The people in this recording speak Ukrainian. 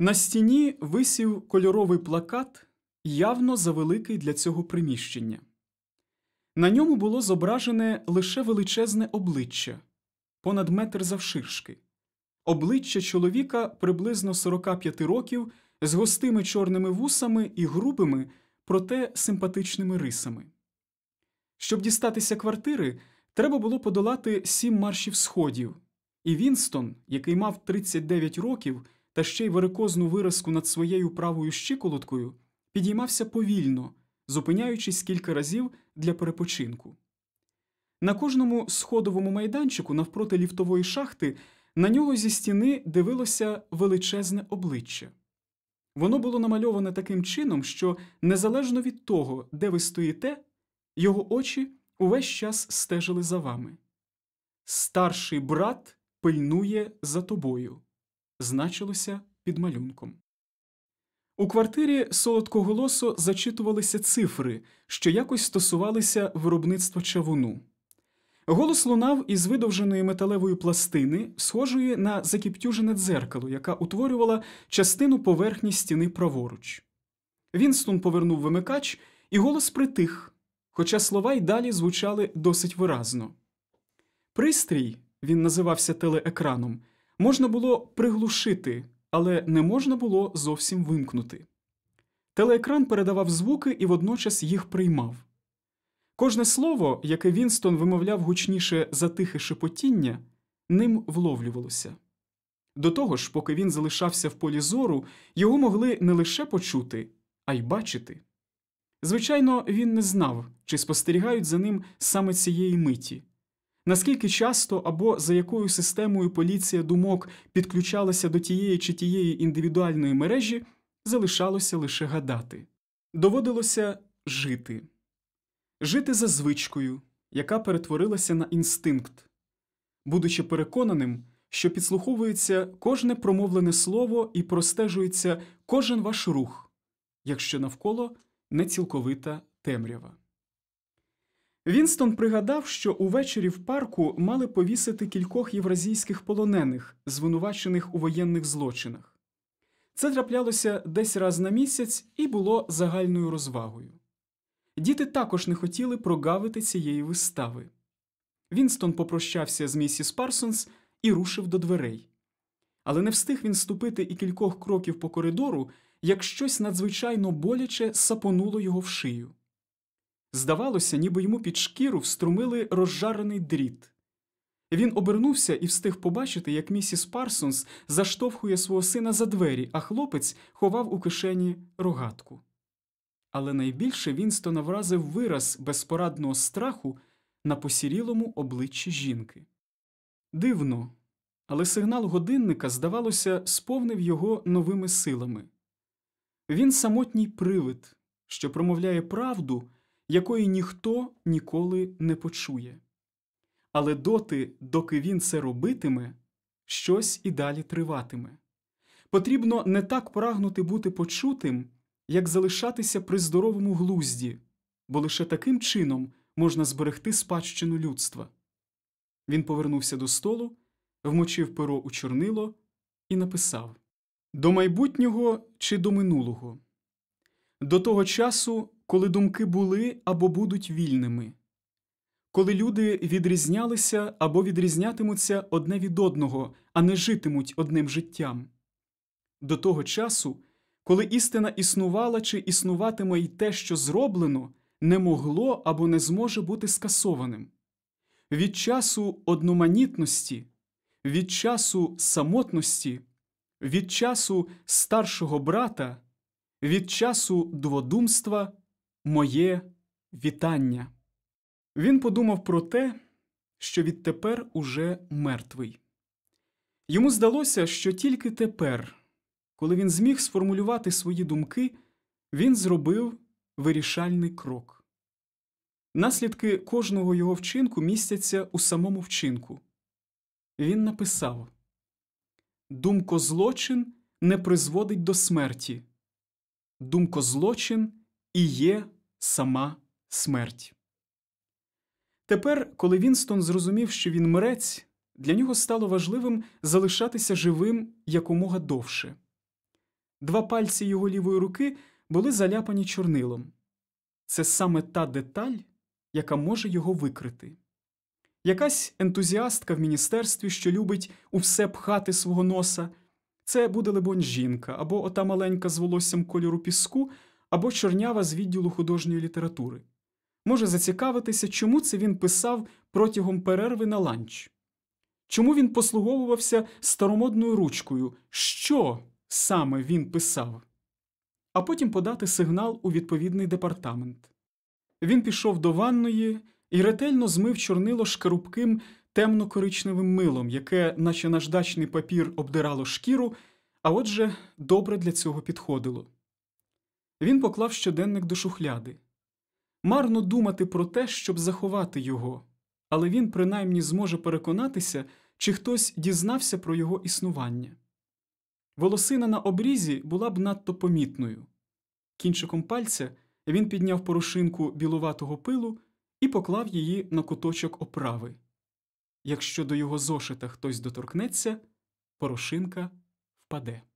На стіні висів кольоровий плакат, явно завеликий для цього приміщення. На ньому було зображене лише величезне обличчя, понад метр завширшки, обличчя чоловіка приблизно 45 років з густими чорними вусами і грубими, проте симпатичними рисами. Щоб дістатися квартири, треба було подолати сім маршів сходів, і Вінстон, який мав 39 років, та ще й варикозну виразку над своєю правою щиколоткою, підіймався повільно, зупиняючись кілька разів для перепочинку. На кожному сходовому майданчику навпроти ліфтової шахти на нього зі стіни дивилося величезне обличчя. Воно було намальоване таким чином, що незалежно від того, де ви стоїте, його очі увесь час стежили за вами. Старший брат пильнує за тобою значилося під малюнком. У квартирі солодкоголосо зачитувалися цифри, що якось стосувалися виробництва чавуну. Голос лунав із видовженої металевої пластини, схожої на закіптюжене дзеркало, яка утворювала частину поверхні стіни праворуч. Вінстон повернув вимикач, і голос притих, хоча слова й далі звучали досить виразно. Пристрій він називався телеекраном можна було приглушити, але не можна було зовсім вимкнути. Телеекран передавав звуки і водночас їх приймав. Кожне слово, яке Вінстон вимовляв гучніше за тихе шепотіння, ним вловлювалося. До того ж, поки він залишався в полі зору, його могли не лише почути, а й бачити. Звичайно, він не знав, чи спостерігають за ним саме цієї миті. Наскільки часто або за якою системою поліція думок підключалася до тієї чи тієї індивідуальної мережі, залишалося лише гадати. Доводилося жити, жити за звичкою, яка перетворилася на інстинкт, будучи переконаним, що підслуховується кожне промовлене слово і простежується кожен ваш рух, якщо навколо не цілковита темрява. Вінстон пригадав, що увечері в парку мали повісити кількох євразійських полонених, звинувачених у воєнних злочинах. Це траплялося десь раз на місяць і було загальною розвагою. Діти також не хотіли прогавити цієї вистави. Вінстон попрощався з місіс Парсонс і рушив до дверей. Але не встиг він ступити і кількох кроків по коридору, як щось надзвичайно боляче сапонуло його в шию. Здавалося, ніби йому під шкіру вструмили розжарений дріт. Він обернувся і встиг побачити, як місіс Парсонс заштовхує свого сина за двері, а хлопець ховав у кишені рогатку. Але найбільше Вінстона вразив вираз безпорадного страху на посірілому обличчі жінки. Дивно, але сигнал годинника, здавалося, сповнив його новими силами. Він самотній привид, що промовляє правду якої ніхто ніколи не почує. Але доти, доки він це робитиме, щось і далі триватиме. Потрібно не так прагнути бути почутим, як залишатися при здоровому глузді, бо лише таким чином можна зберегти спадщину людства. Він повернувся до столу, вмочив перо у чорнило і написав До майбутнього чи до минулого. До того часу, коли думки були або будуть вільними, коли люди відрізнялися або відрізнятимуться одне від одного, а не житимуть одним життям. До того часу, коли істина існувала чи існуватиме й те, що зроблено, не могло або не зможе бути скасованим. Від часу одноманітності, від часу самотності, від часу старшого брата, від часу дводумства. Моє вітання. Він подумав про те, що відтепер уже мертвий. Йому здалося, що тільки тепер, коли він зміг сформулювати свої думки, він зробив вирішальний крок. Наслідки кожного його вчинку містяться у самому вчинку. Він написав Думкозлочин не призводить до смерті. Думкозлочин і є сама смерть. Тепер, коли Вінстон зрозумів, що він мрець, для нього стало важливим залишатися живим якомога довше. Два пальці його лівої руки були заляпані чорнилом. Це саме та деталь, яка може його викрити. Якась ентузіастка в міністерстві, що любить у все пхати свого носа, це буде, либонь, жінка або ота маленька з волоссям кольору піску або чорнява з відділу художньої літератури. Може зацікавитися, чому це він писав протягом перерви на ланч, чому він послуговувався старомодною ручкою, що саме він писав, а потім подати сигнал у відповідний департамент. Він пішов до ванної і ретельно змив чорнило шкарубким темно-коричневим милом, яке, наче наждачний папір, обдирало шкіру, а отже, добре для цього підходило. Він поклав щоденник до шухляди. Марно думати про те, щоб заховати його, але він принаймні зможе переконатися, чи хтось дізнався про його існування. Волосина на обрізі була б надто помітною. Кінчиком пальця він підняв порошинку білуватого пилу і поклав її на куточок оправи. Якщо до його зошита хтось доторкнеться, порошинка впаде.